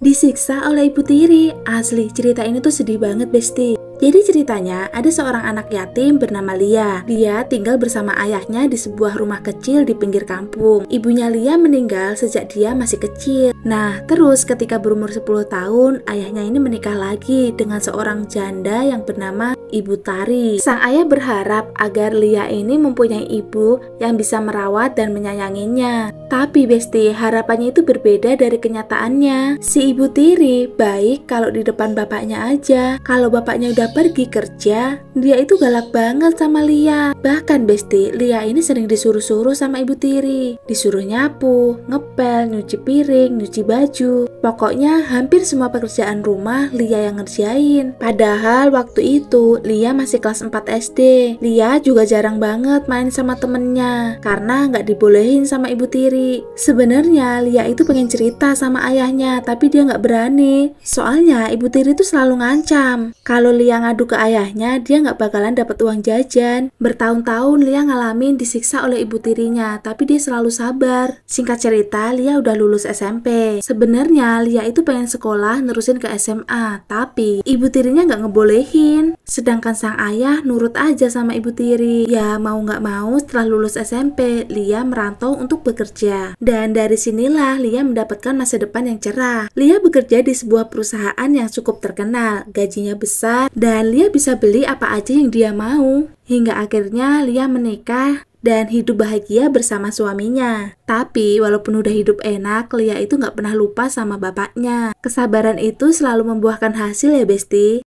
disiksa oleh ibu tiri. Asli, cerita ini tuh sedih banget, Besti. Jadi ceritanya ada seorang anak yatim bernama Lia. Dia tinggal bersama ayahnya di sebuah rumah kecil di pinggir kampung. Ibunya Lia meninggal sejak dia masih kecil. Nah, terus ketika berumur 10 tahun, ayahnya ini menikah lagi dengan seorang janda yang bernama Ibu Tari. Sang ayah berharap agar Lia ini mempunyai ibu yang bisa merawat dan menyayanginya. Tapi Besti, harapannya itu berbeda dari kenyataannya. Si Ibu Tiri baik kalau di depan bapaknya aja. Kalau bapaknya udah pergi kerja, dia itu galak banget sama Lia. Bahkan Besti, Lia ini sering disuruh-suruh sama Ibu Tiri. Disuruh nyapu, ngepel, nyuci piring, nyuci cuci baju, Pokoknya hampir semua pekerjaan rumah Lia yang ngerjain. Padahal waktu itu Lia masih kelas 4 SD. Lia juga jarang banget main sama temennya karena nggak dibolehin sama ibu tiri. Sebenarnya Lia itu pengen cerita sama ayahnya tapi dia nggak berani. Soalnya ibu tiri itu selalu ngancam. Kalau Lia ngadu ke ayahnya dia nggak bakalan dapat uang jajan. Bertahun-tahun Lia ngalamin disiksa oleh ibu tirinya tapi dia selalu sabar. Singkat cerita Lia udah lulus SMP. Sebenarnya Lia itu pengen sekolah nerusin ke SMA, tapi ibu tirinya nggak ngebolehin. Sedangkan sang ayah nurut aja sama ibu tiri. Ya, mau nggak mau setelah lulus SMP, Lia merantau untuk bekerja. Dan dari sinilah Lia mendapatkan masa depan yang cerah. Lia bekerja di sebuah perusahaan yang cukup terkenal, gajinya besar, dan Lia bisa beli apa aja yang dia mau. Hingga akhirnya Lia menikah dan hidup bahagia bersama suaminya. Tapi walaupun udah hidup enak, Lia itu nggak pernah lupa sama bapaknya. Kesabaran itu selalu membuahkan hasil ya Besti.